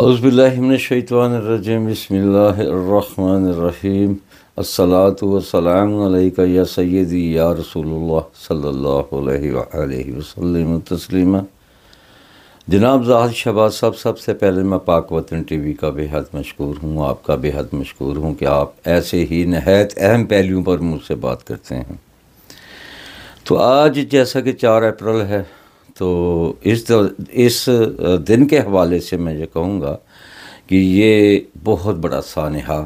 अज़बिल्लिमिनशैतवानरजीम बसमीम वसलाम या सैदी या रसूल सल्ला तस्लिम जनाब जहाद शबाज साहब सबसे पहले मैं पाक वतन टी वी का बेहद मशहूर हूँ आपका बेहद मशहूर हूँ कि आप ऐसे ही नहायत अहम पहलुओं पर मुझसे बात करते हैं तो आज जैसा कि चार अप्रैल है तो इस तो, इस दिन के हवाले से मैं ये कहूँगा कि ये बहुत बड़ा सानहा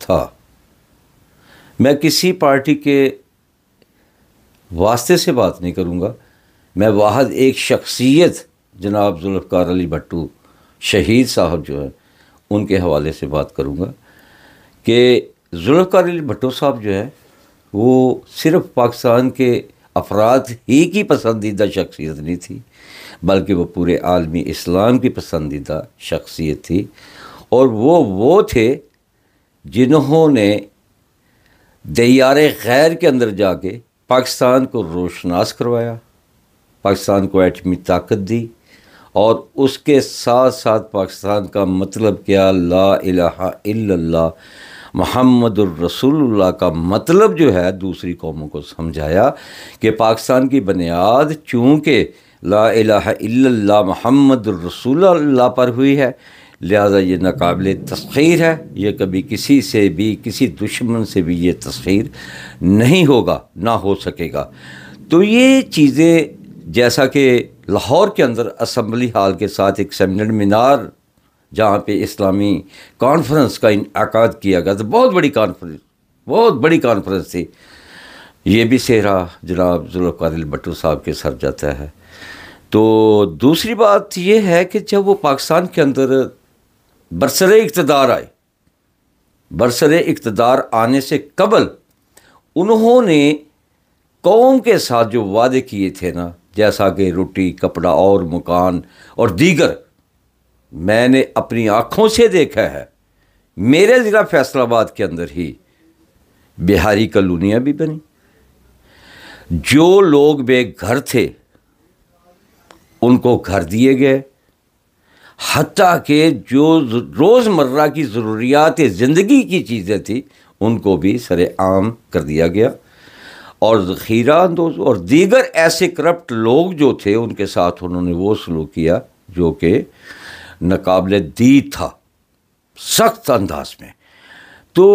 था मैं किसी पार्टी के वास्ते से बात नहीं करूँगा मैं वाहद एक शख्सियत जनाब जुल्फ़ार अली भट्टू शहीद साहब जो है उनके हवाले से बात करूँगा कि जुल्फ़ार अली भट्टू साहब जो है वो सिर्फ़ पाकिस्तान के अफराद ही की पसंदीदा शख्सियत नहीं थी बल्कि वह पूरे आलमी इस्लाम की पसंदीदा शख्सियत थी और वो वो थे जिन्होंने दयार खैर के अंदर जाके पाकिस्तान को रोशनास करवाया पाकिस्तान को एटमी ताकत दी और उसके साथ साथ पाकिस्तान का मतलब क्या ला इलाहा इल्लल्लाह मोहम्मद रसूलुल्लाह का मतलब जो है दूसरी कौमों को समझाया कि पाकिस्तान की बुनियाद चूँकि ला इला महमद रसूलुल्लाह पर हुई है लिहाजा ये नाकबिल तस्खीर है ये कभी किसी से भी किसी दुश्मन से भी ये तस्खीर नहीं होगा ना हो सकेगा तो ये चीज़ें जैसा कि लाहौर के अंदर असम्बली हाल के साथ एक सेमिनार मीनार जहाँ पे इस्लामी कॉन्फ्रेंस का इनका किया गया था बहुत बड़ी कॉन्फ्रेंस बहुत बड़ी कॉन्फ्रेंस थी ये भी सेहरा जनाब जुल्फ़ार भट्टू साहब के सर जाता है तो दूसरी बात यह है कि जब वो पाकिस्तान के अंदर बरसर इकतदार आए बरसर इकतदार आने से कबल उन्होंने कौम के साथ जो वादे किए थे ना जैसा कि रोटी कपड़ा और मकान और दीगर मैंने अपनी आँखों से देखा है मेरे ज़िला फैसलाबाद के अंदर ही बिहारी कलोनियाँ भी बनी जो लोग बेघर थे उनको घर दिए गए हती के जो रोज़मर्रा की ज़रूरियात ज़िंदगी की चीज़ें थी उनको भी सरेआम कर दिया गया और ज़ख़ीरा अंदोज और दीगर ऐसे करप्ट लोग जो थे उनके साथ उन्होंने वो सलूक किया जो कि नाकबिल दी था सख्त अंदाज में तो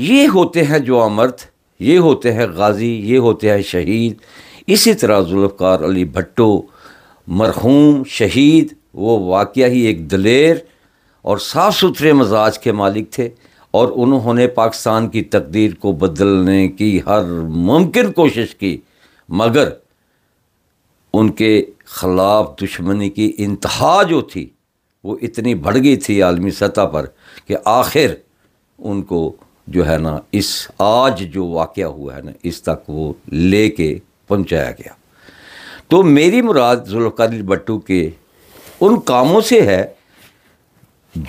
ये होते हैं जो अमर्थ ये होते हैं गाज़ी ये होते हैं शहीद इसी तरह जुल्फ़ार अली भट्टो मरहूम शहीद वो वाक़ ही एक दलेर और साफ़ सुथरे मजाज के मालिक थे और उन्होंने पाकिस्तान की तकदीर को बदलने की हर मुमकिन कोशिश की मगर उनके ख़िलाफ़ दुश्मनी की इंतहा जो थी वो इतनी बढ़ गई थी आलमी सतह पर कि आखिर उनको जो है ना इस आज जो वाक़ हुआ है ना इस तक वो ले के पहुँचाया गया तो मेरी मुराद जुल्फ़ार भट्टू के उन कामों से है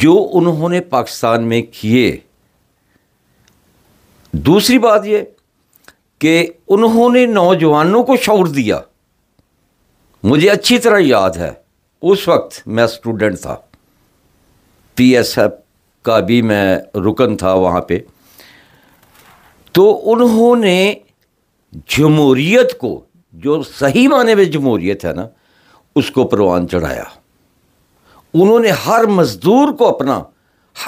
जो उन्होंने पाकिस्तान में किए दूसरी बात ये कि उन्होंने नौजवानों को शौर दिया मुझे अच्छी तरह याद है उस वक्त मैं स्टूडेंट था पी एस एफ का भी मैं रुकन था वहाँ पे तो उन्होंने जमहूरीत को जो सही माने में जमहूरीत है ना उसको परवान चढ़ाया उन्होंने हर मज़दूर को अपना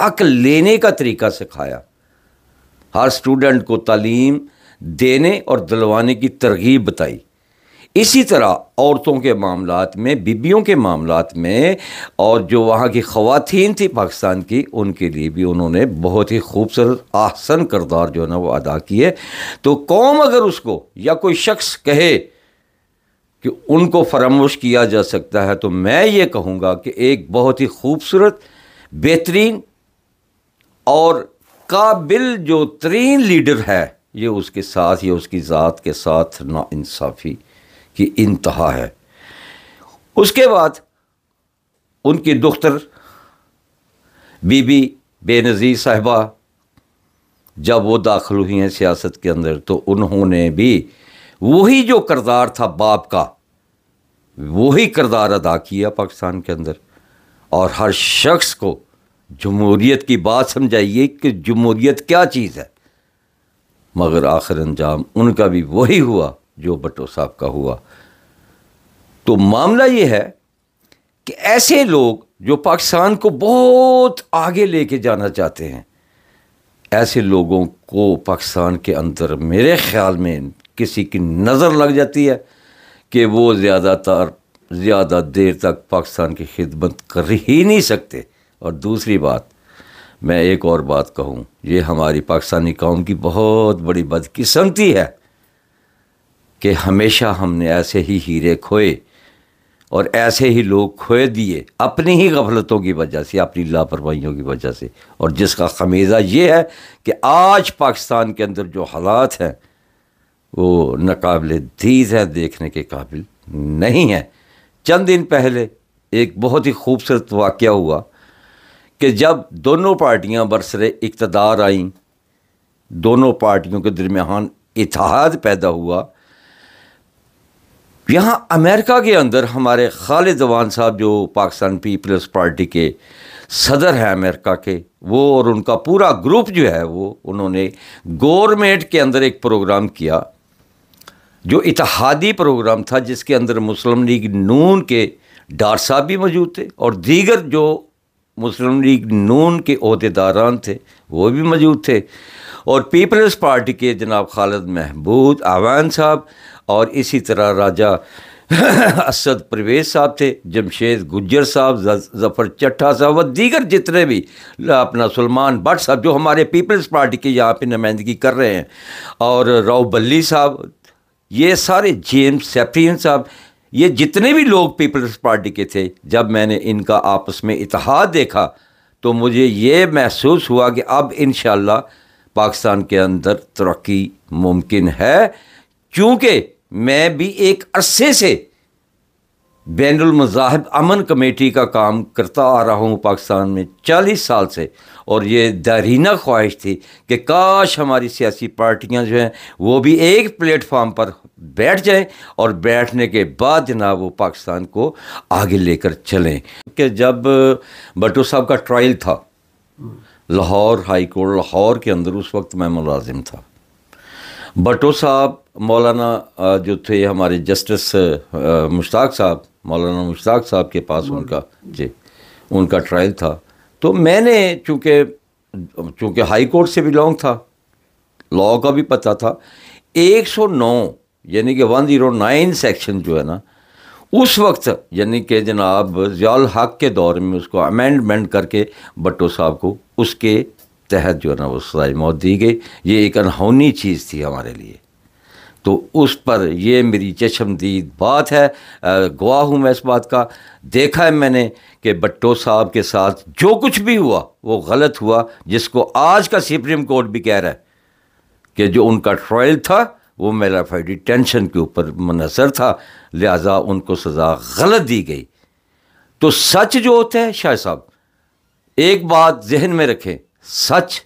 हक लेने का तरीका सिखाया हर स्टूडेंट को तालीम देने और दिलवाने की तरगीब बताई इसी तरह औरतों के मामला में बीबियों के मामला में और जो वहाँ की खातन थी पाकिस्तान की उनके लिए भी उन्होंने बहुत ही खूबसूरत आसन करदार जो है ना वो अदा किए तो कौम अगर उसको या कोई शख्स कहे कि उनको फरामोश किया जा सकता है तो मैं ये कहूँगा कि एक बहुत ही खूबसूरत बेहतरीन और काबिल जो तरीन लीडर है ये उसके साथ या उसकी ज़ात के साथ नासाफ़ी की इंतहा है उसके बाद उनकी दुख्तर बीबी बेनज़ीर साहिबा जब वो दाखिल हुई हैं सियासत के अंदर तो उन्होंने भी वही जो करदार था बाप का वही करदार अदा किया पाकिस्तान के अंदर और हर शख्स को जमहूरीत की बात समझाइए कि जमहूरीत क्या चीज़ है मगर आखिर अंजाम उनका भी वही हुआ जो भट्टो साहब का हुआ तो मामला ये है कि ऐसे लोग जो पाकिस्तान को बहुत आगे लेके जाना चाहते हैं ऐसे लोगों को पाकिस्तान के अंदर मेरे ख्याल में किसी की नज़र लग जाती है कि वो ज़्यादातर ज़्यादा देर तक पाकिस्तान की खिदमत कर ही नहीं सकते और दूसरी बात मैं एक और बात कहूँ ये हमारी पाकिस्तानी कौम की बहुत बड़ी बदकिस्मती है कि हमेशा हमने ऐसे ही हीरे खोए और ऐसे ही लोग खोए दिए अपनी ही गफलतों की वजह से अपनी लापरवाहियों की वजह से और जिसका खमीज़ा ये है कि आज पाकिस्तान के अंदर जो हालात हैं वो नाकबिल दीज हैं देखने के काबिल नहीं हैं चंद दिन पहले एक बहुत ही खूबसूरत वाक़ हुआ कि जब दोनों पार्टियां बरसरे इकतदार आईं दोनों पार्टियों के दरमियान इतिहाद पैदा हुआ यहाँ अमेरिका के अंदर हमारे खालिद जवान साहब जो पाकिस्तान पीपल्स पार्टी के सदर हैं अमेरिका के वो और उनका पूरा ग्रुप जो है वो उन्होंने गवर्नमेंट के अंदर एक प्रोग्राम किया जो इतिहादी प्रोग्राम था जिसके अंदर मुस्लिम लीग नून के डार साहब भी मौजूद थे और दीगर जो मुस्लिम लीग नून के अहदेदारान थे वो भी मौजूद थे और पीपल्स पार्टी के जनाब खालिद महबूद आवान साहब और इसी तरह राजा असद परवेज साहब थे जमशेद गुज्जर साहब जफ़र चट्ठा साहब और दीगर जितने भी अपना सलमान भट्ट साहब जो हमारे पीपल्स पार्टी के यहाँ पे नुमाइंदगी कर रहे हैं और राव बल्ली साहब ये सारे जेम्स सेफियन साहब ये जितने भी लोग पीपल्स पार्टी के थे जब मैंने इनका आपस में इतिहाद देखा तो मुझे ये महसूस हुआ कि अब इन पाकिस्तान के अंदर तरक्की मुमकिन है चूँकि मैं भी एक अरसे से बैन मज़ाहब अमन कमेटी का काम करता आ रहा हूँ पाकिस्तान में चालीस साल से और ये दारीना ख्वाहिश थी कि काश हमारी सियासी पार्टियाँ जो हैं वो भी एक प्लेटफार्म पर बैठ जाएँ और बैठने के बाद जनाब वो पाकिस्तान को आगे लेकर चलें कि जब भटू साहब का ट्रायल था लाहौर हाई कोर्ट लाहौर के अंदर उस वक्त मैं मुलाजिम था भट्टो साहब मौलाना जो थे हमारे जस्टिस मुश्ताक साहब मौलाना मुश्ताक साहब के पास उनका जी उनका ट्रायल था तो मैंने चूँकि चूँकि हाई कोर्ट से बिलोंग था लॉ का भी पता था 109 यानी कि 109 सेक्शन जो है ना उस वक्त यानी कि जनाब ज़ियाल हक के दौर में उसको अमेंडमेंट करके भट्टो साहब को उसके तहत जो है ना वो सजाई मौत दी गई ये एक अनहोनी चीज़ थी हमारे लिए तो उस पर ये मेरी चश्मदीद बात है गवाह हूँ मैं इस बात का देखा है मैंने कि बट्टो साहब के साथ जो कुछ भी हुआ वो गलत हुआ जिसको आज का सुप्रीम कोर्ट भी कह रहा है कि जो उनका ट्रायल था वो मेलाफाइडी टेंशन के ऊपर मुनसर था लिहाजा उनको सज़ा गलत दी गई तो सच जो होता है शाह साहब एक बात जहन में रखें सच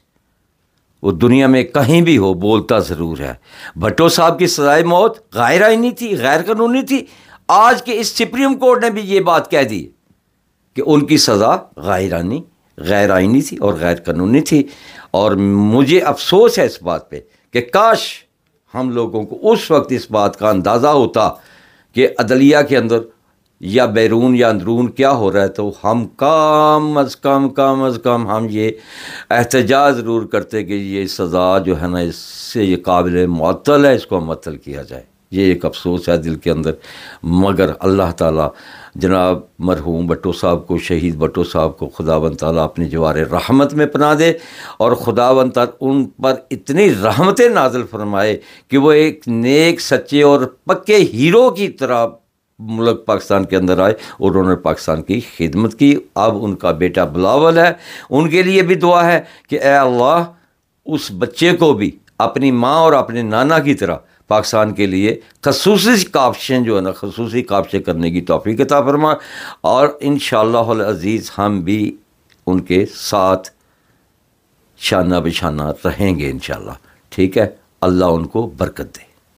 वो दुनिया में कहीं भी हो बोलता ज़रूर है भट्टो साहब की सजाए मौत गैर आइनी थी गैर कानूनी थी आज के इस सुप्रीम कोर्ट ने भी ये बात कह दी कि उनकी सज़ा आनी गैर आइनी थी और गैर कानूनी थी और मुझे अफसोस है इस बात पे कि काश हम लोगों को उस वक्त इस बात का अंदाज़ा होता कि अदलिया के अंदर या बैरून या अंदरून क्या हो रहा है तो हम कम अज़ कम कम अज़ कम हम ये एहतजाज ज़रूर करते कि ये सज़ा जो है ना इससे ये काबिल मअतल है इसको मतल किया जाए ये एक अफसोस है दिल के अंदर मगर अल्लाह ताला जनाब मरहूम बटो साहब को शहीद बटो साहब को खुदावन ताला अपने जवार रहमत में पना दे और खुदा ताला उन पर इतनी रहमतें नाजल फरमाए कि वो एक नेक सच्चे और पक्के हीरो की तरह मुल्क पाकिस्तान के अंदर आए और उन्होंने पाकिस्तान की खिदमत की अब उनका बेटा बिलावल है उनके लिए भी दुआ है कि ए अल्लाह उस बच्चे को भी अपनी माँ और अपने नाना की तरह पाकिस्तान के लिए खसूस कापशें जो है ना खसूस कापशें करने की तोफ़ी कता फरमा और इन शज़ीज़ हम भी उनके साथ शाना बिछाना रहेंगे इन ठीक है अल्लाह उनको बरकत दे